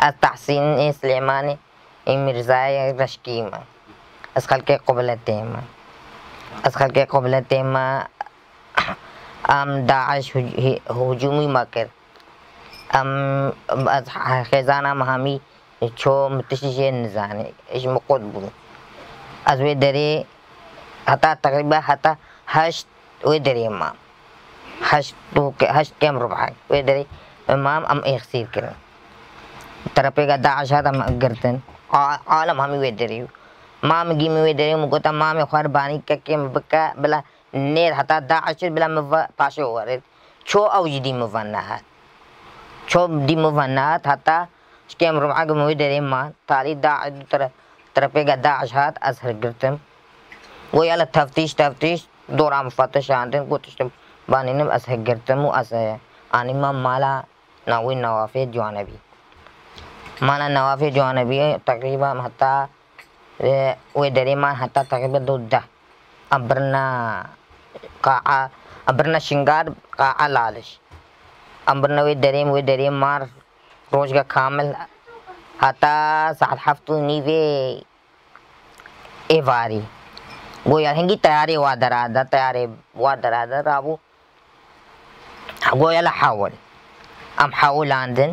التحسين سليماني میرزای رشکی ما از خلق قبلت ما از خلق قبلت ما ام داعش هجومی مکر ام از خزانه مهمی چو متشیش نزانه اش مقود بود از وی دره حتی تقریبا حتی هشت وی دره امام هشت, هشت کم ربع وی دره امام ام اخسیر کرد terapigada asya ta magerten alam hami wederiu mam gimi wederiu mukota mam khar bani kakke bka bla ner hata da asya bla mva pashe ore cho awjidi mvanna cho di mvanna hata skem rum ag mwederi ma tali da ter terapigada ashat asher gertem ويلا تفتيش تفتيش دورا مفتش عندن قلتشتم بانينم أسهجرتم وأسه أني ما مالا ناوي نوافي جوانبي مانا نوافی جوانبی تقریبا محتا وی دری مان حتا تقریبا دو دا ابرنا کعا ابرنا شنگار کعا لالش ابرنا وی دری موی دری مار روش گا کامل حتا سال حفتو نیوی ایواری گو یا ہنگی تیاری وادر آدھا تیاری وادر آدھا رابو گو یا لحاول ام حاول آندن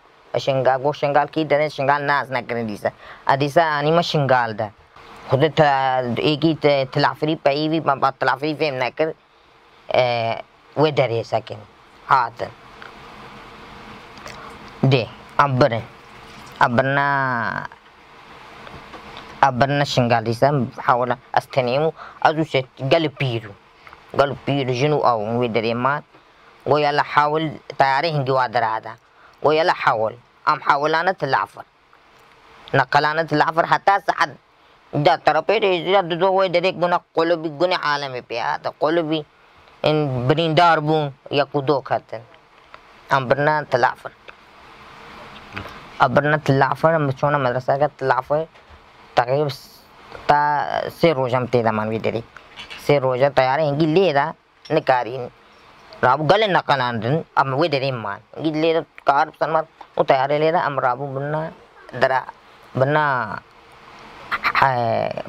شنغال گو شنغال کی دنه شنغال ناز نکنه دیسا ادیسا انیما شنغال ده خود ایکی تلافری پایی اه، وی ما تلافری فهم نکر و دره سکن هاتن ده ابرن ابرنا ابرنا شنغال دیسا حاولا استنیمو ازو شت گل پیرو گل پیر جنو او و دره مات ويلا حاول تياري هنجي وادر هذا ويلا حول قام حولانة العفر نقلانة العفر حتى سعد دا تربيت إذا هو دريك بنا قلبي جن عالمي بيا قلبي إن برين بريندار بون يكودو كاتن أم برنا تلافر أبرنا تلافر أم بشونا مدرسة كات تلعفر تقريبا تا سير روجة متى دمان بيدري سير روجة تيار هنجي ليه نكارين رابو گلے نکان آن دن اب میں وہ دے دیں مان گی لے دا کار پسند مار او تیارے لے دا ام رابو بننا درہ بننا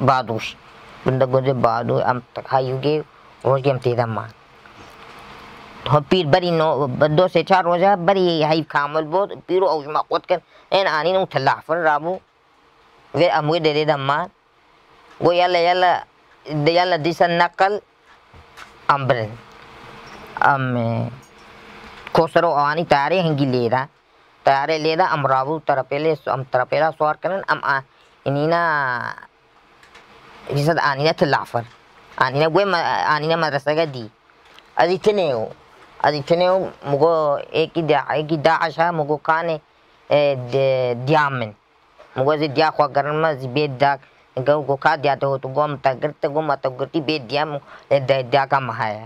بادوش بندا گوزے بادو ام تک آئیو گے اور جی ام تیدا مان پیر بری نو دو سے چار روزہ بری حیف کامل بود پیرو اوش ما قوت کن این آنی نو تلاح فر رابو وی ام وی دے دے دم مان وی یالا یالا دیسا نقل ام برن کوسرو آوانی تیارے ہنگی لے دا تیارے لے دا ام راوو ترپیلے ام ترپیلہ سوار کرن ام انینا جسد آنینا تلافر آنینا گوے آنینا مدرسہ گا دی از اتنے ہو از اتنے ہو مگو ایکی داعش ہے مگو کانے دیامن مگو ازی دیا خواہ کرن ما زی بید دا گو گو کھا دیا تو گو متگرت گو متگرتی بید دیا دیا کا مہایا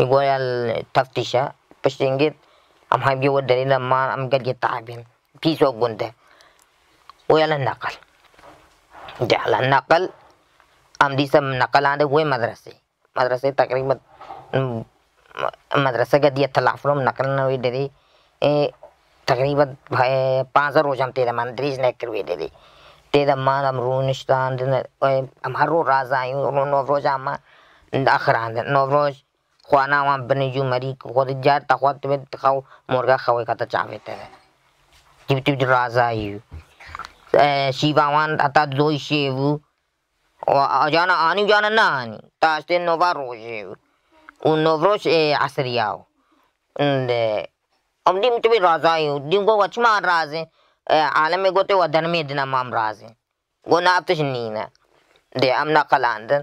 يقول التفتيشة باش أم أم حيب تفتیش پشنگے تعبین فیس ون دے وہ نقل نقل امدی سب نقل آندے ہوئے مدرسے مدرسے تقریباً مدرسے کے دیافل نقل نہ تقریباً پانچ روز ہم تیرا دے دے تیرانوز اماندہ نو روز خوانا وان بنی جو مری خود جار تخوات تمہیں تخو مرگا ہاں۔ خوئی کا تچاوے تے جب تب جو راز آئیو شیوہ وان اتا دوئی شیو جانا آنی جانا نا آنی تاستے نوبا روشیو اون نو روش عصری آو ام دیم تبی راز آئیو دیم گو اچھ مار راز ہیں عالم میں گو تے ودن میں دینا مام راز ہیں گو نافتش نینا دے امنا قلان دن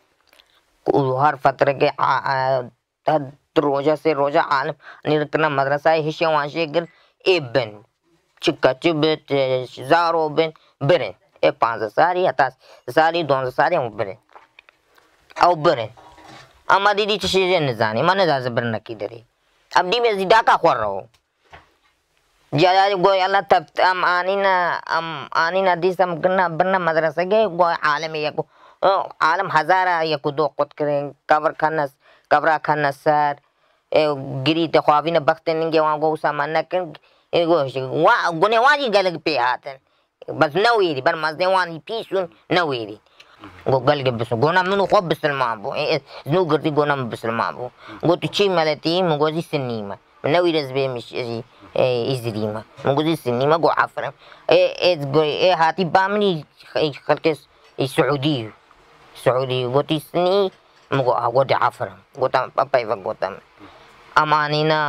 ظہر فتر کے روجہ سے روجہ عالم نرکنا مدرسہ ہی شوان شکر اے بن چکا چبت زارو بن برن اے پانزہ ساری حتاس ساری دونزہ ساری ہوں برن او برن اما دیدی چشی جن نزانی ماں نزاز برن کی دری اب دی میں زیدہ کا خور رہا ہوں جا اللہ تفت ام آنینا ام آنینا دیسا مگرنا برنا مدرسہ گئے گوئی عالمی یکو آه، عالم هزاره یکو دو قد کرین کور کنس کورا کنس سر گری إيه، تخوابی نه بخت نگه وان گو سامان نکن وا گونه وانی گلگ پی هاتن بس نویری بر مزنه وانی پیشون نویری گو گلگ بس گونا منو خوب بسلمان بو زنو إيه، إيه، گردی گونا من بسلمان بو گو تو چی ملتی مگو زی سنیمه نوی رز بیمش ازی ازریمه مگو زی سنیمه گو عفرم ای هاتی بامنی خلکس سعودیه سعودي سني وتسني ودا عفرا ودا باباي وقوتم أمانينا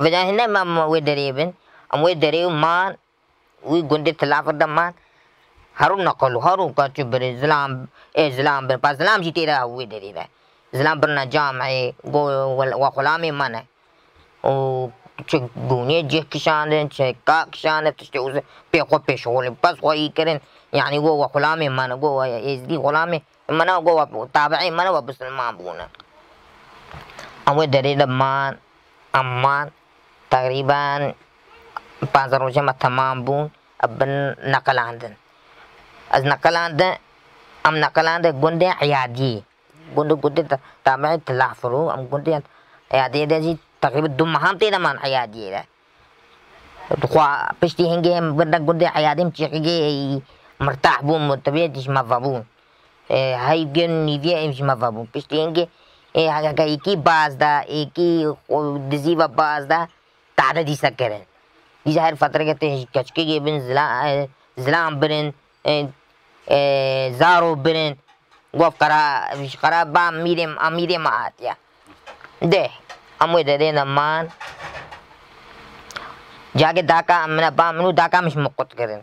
ودا هنا ما موي دريبن أموي دريو ما وي قندي تلاف دمان هارون نقلو هارون كاتو بري زلام إيه زلام بر بس زلام جيتيرا وي دريبه زلام برنا جامعي وخلامي منه چه گونه جه کشانه چه کا کشانه تشتی اوز پیخو پیشغولی بس خواهی کرن يعني هو غلامي ما هو يزدي غلامي ما أنا جوا تابعي ما أنا مسلمان بونا أمو دري لمان أمان تقريبا بانزر وجه ما تمام بون أبن نقل عندن از نقل عندن أم نقل عندن قندي عيادي قندي قندي تابعي تلافرو أم قندي عيادي دي تقريبا دم تي دمان عيادي ده تخوا بشتي هنجي بدك قندي عيادي مشيخي مرتاح بون متبيت مش مفابون هاي بيون نيفيا مش مفابون بيش تينجي ايه هكا يكي باز دا يكي دزيبا باز دا تعدى دي سكرن دي زهر فترة كتن كشكي بن زلام برن زارو برن گفت کرا ویش کرا با میریم امیریم آتیا ده اموی دره نمان جاگه داکا امنا با منو داکا مش مقت کرن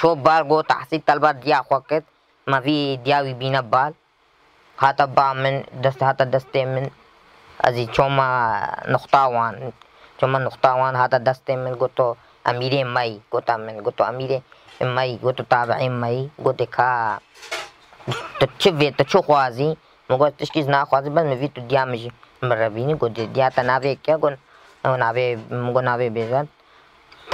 چوب بار گو تحصیل طلبہ دیا خوکت مفی دیاوی بینا بال خاتا با من دست حتا دستے من ازی چوما نقطہ وان چوما نقطہ وان حتا دستے من گو تو امیر مائی گو تا من گو تو امیر مائی گو تو تابع مائی گو دکھا تو چھو تو چھو خوازی مگو تشکیز نا خوازی بس مفی تو دیا مجھے مربینی گو دیا تا ناوے کیا گو ناوے مگو ناوے بیزار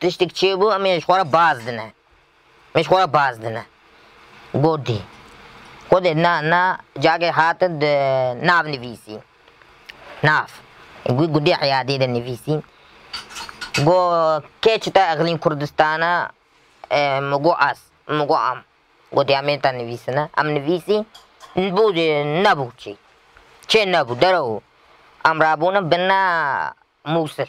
تشتك تشيبو امي شوارا بازدنا امي باز بازدنا بودي خود نا نا جاگه هات د ناف نویسی ناف گوی گودی حیادی د نویسی گو کیچ تا اغلین کردستانا مگو اس مگو ام گو دیامی تا نویسنا ام نویسی نبود نبود چی چه نبود درو امرابونا بنا موسل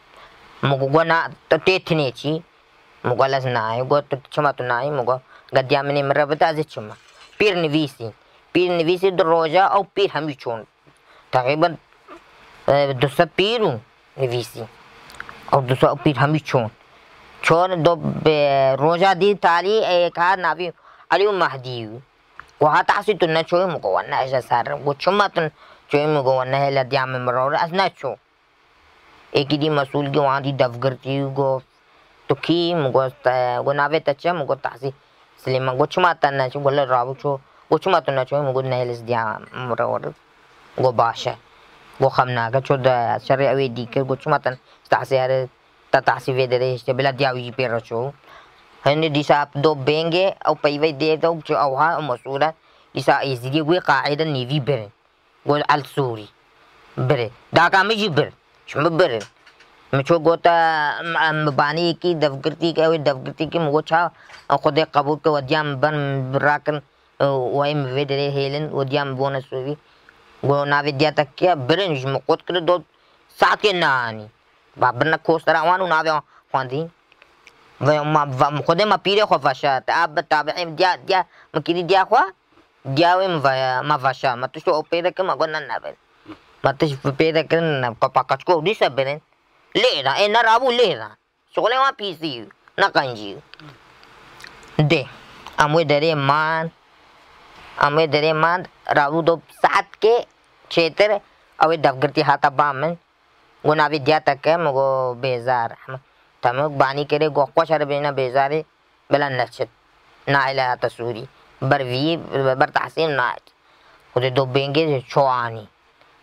Mugo gua na tetini ci. Mugo las nai, gua tet cuma tu nai, mugo gadia meni merabata aze cuma. Pir ni visi, pir ni visi droja au pir hami chon. Takriban dosa piru ni visi. Au dosa au pir hami chon. Chon do be roja di tali e ka nabi ali mahdi. Gua hata asi tu na chon mugo wana aja sar. Gua cuma tu chon mugo wana hela dia meni merabata aze na chon. ایک دی مسئول کی وہاں دی دفگرتی گو تو کی مگو استا ہے گو ناوے تچے مگو تاسی سلیمہ گو چماتا نا چھو گو راو چھو گو چماتا نا چھو مگو نیلس دیا مرا ورد گو باشا گو خمنا گا چھو دا شر اوی دی کر گو چماتا تاسی ہر تا تاسی وی دے ہشتے بلا دیا ویجی پیرا چھو ہنی دیسا آپ دو بینگے او پیوی دے دو چھو اوہا او ہاں، مسئولا دیسا ایزدی گوی قاعدہ نیوی برن گو السوری برے دا کامی جی برن چھبر مچھو گوتا بانی کی دفگرتی کے ہوئی دفگرتی کی مغوچھا خود قبول کے ودیام بن براکن وائی مویڈ رے ہیلن ودیام بونس ہوئی گو ناوی دیا تک کیا برن جمع قوت کرے دو ساتھ کے نانی بابر نا کھوست رہا وانو ناوی خواندی وی خود ما پیرے خواہ تا اب تابعیم دیا دیا مکیری دیا خوا دیا وی مفاشا ما تشتو او پیرے کم اگو نا ناوی لے نہ رابلے وہاں پیس نہ چھتر ابھی دب گرتی ہاتھ ابا میں بیزارے بلا نچت نہ سوری بر ویر برتاسی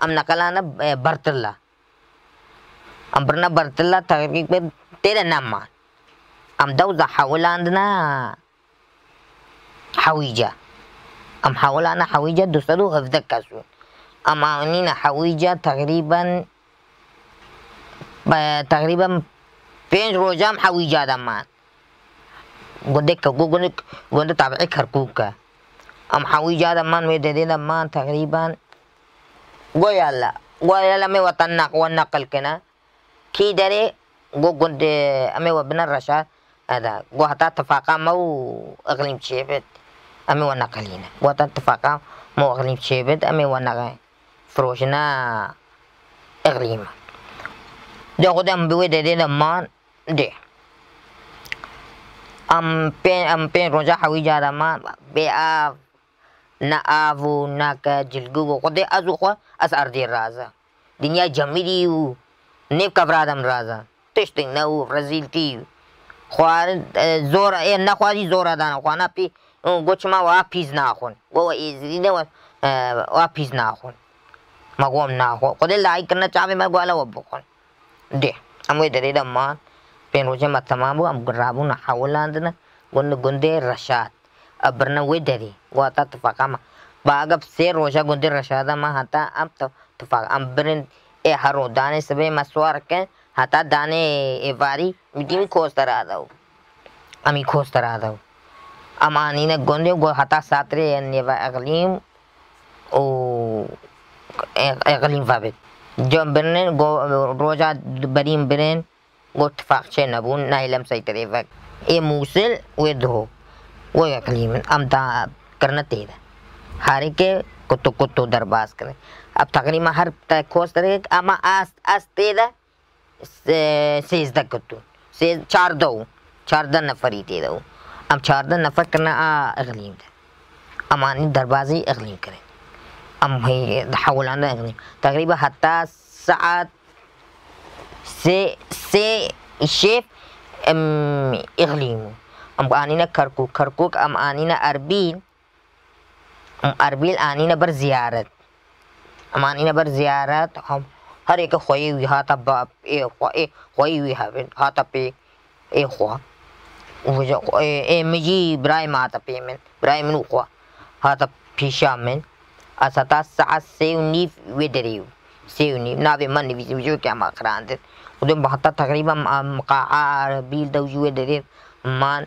انا برتلا أمبرنا برتلا تقريبا تيرا نما أم دوزة حولاندنا حويجة أم انا حويجة دوسرو هفدكاسو أم أنينا حويجة تقريبا تقريبا بين روجام حويجة دمان قدك قدك قدك تابعك هركوكا أم حويجة دمان ويددين دمان تقريبا goyalla goyalla me watannak wannakal kena kidare go gonde ame wabna rasha ada go hata tafaqa mau aglim chebet ame wanakalina watan tafaqa mau aglim chebet ame wanaka فروشنا اغليمه ده قدام بويدا دي لما دي ام بين ام بين رجع حويجا ما بي اف نآو ناکا جلگو خدای ازو خوا از اردی رازا دنیا جمعی دیو نیب کبرادم رازا تشتی نو رزیلتی خوار زور ای نخوازی زور دانا خوانا پی گوچ ما وا پیز ناخون گو ایزی نو وا پیز ناخون ما گوم ناخون خدای لایک کرنا چاہوے ما گوالا و بخون دے اموی دری دمان پین روچے ما تمامو ام گرابون حولان دنا گند گندے رشاد برنويدري واتا تفاقما باغب سير وجا قدر رشادا ما هتا ام تفاق ام برن اي هرو داني سبي مسوار كن هتا داني اي واري مديم كوستر آداو امي كوستر آداو اما نينا قندي قو هتا ساتري ان اغليم او اغليم فابت جون برنين روجا برين برين قو تفاق شنبون نايلم سيتري فاق اي موسل ودهو ویقلیمن امدا کرنته ده هاری که کتو کتو درباز کنه اب تقریبا هر تکوس داره اما است است ده سیزده کتو سیز چارده او چارده نفری ده او ام چارده نفر کنه اغلیم ده امانی دربازی اغلیم کنه ام هی حولانه اغلیم تقریبا حتی ساعت سه سه شیف اغلیمو am anina karkuk karkuk am anina arbil am arbil anina bar ziyarat am anina bar ziyarat هم هر एक खोई हुई हा तब ए ए खोई हुई हा बिन हा तब ए खो वो जो ए मजी इब्राहिम हा तब में इब्राहिम नु खो हा तब फिशा में असता सात से उन्नी वेदरियो से उन्नी ना वे मन जो क्या मखरान दे उधर बहुत तकरीबन मका बिल दो जुए दे मान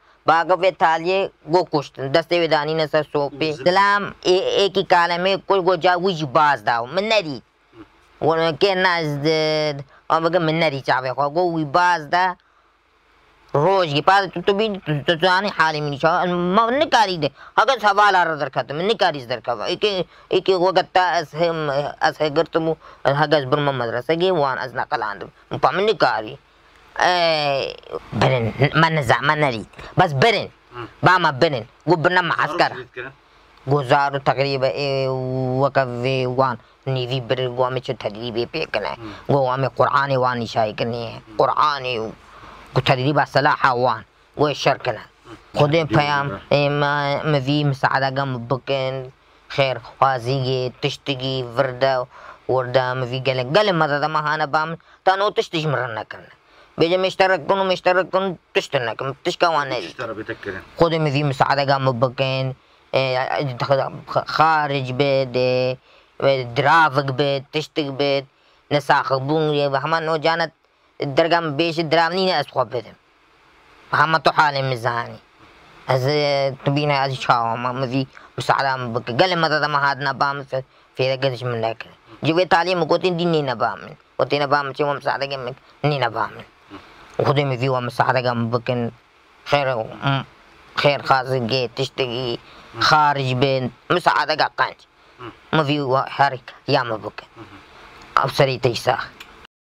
باغب تھالیے گو کشت دستے ویدانی نصر سوپے دلام ایک ہی کالے میں کل گو جا ویج باز داو من نری ونو کہ ناز اور بگا من نری چاوے خواہ گو وی باز دا روز کی پاس تو تو بھی تو تو آنے حالی منی چاہو من نکاری دے اگر سوال آرہ در کھاتے من نکاری در کھاتے ایک ایک وقت تا اس ہے گرتمو اگر اس برمہ مدرسہ گی وان از نقل آن دے پا من نکاری آه، برن ما نزع ما نريد بس برن بعمل برن قبنا معسكر گزارو تقریبا إيه، وقف وان نیوی بر گوام چ تدريبي بيكنا کنا گوام قران وان شای کنی قران کو تدریب صلاح وان و شرکنا خود پیام ما مذی مساعده گم بکن خیر خوازی تشتگی ورده ورده مذی گله گله مدد ما هانا بام تانو تشتش مرن نکنه بده مشترك كون مشترك كون تشتنك متشكا وانا اشترى بتكرن خذ مذي مساعدة قام بكين إيه، خارج بيت إيه، درافق بيت تشتك بيت نساخ بونغري بحمان نو جانت الدرقم بيش درامنين اسخو بيتم بحمان تو حالي مزاني از تبينا از شاو ما مذي مساعدة بك قال ما تدا ما هادنا نبام في قدش من لك جوي تعليم قوتين ديني نبامن قوتين نبامن شو مساعدة نينا ني وخدي من ساده گم بکن خیر خیر خاص جيت تشتكي خارج بین مساعدة قطعنت ما فيو حركة يا مبكن أو سريتي ساخ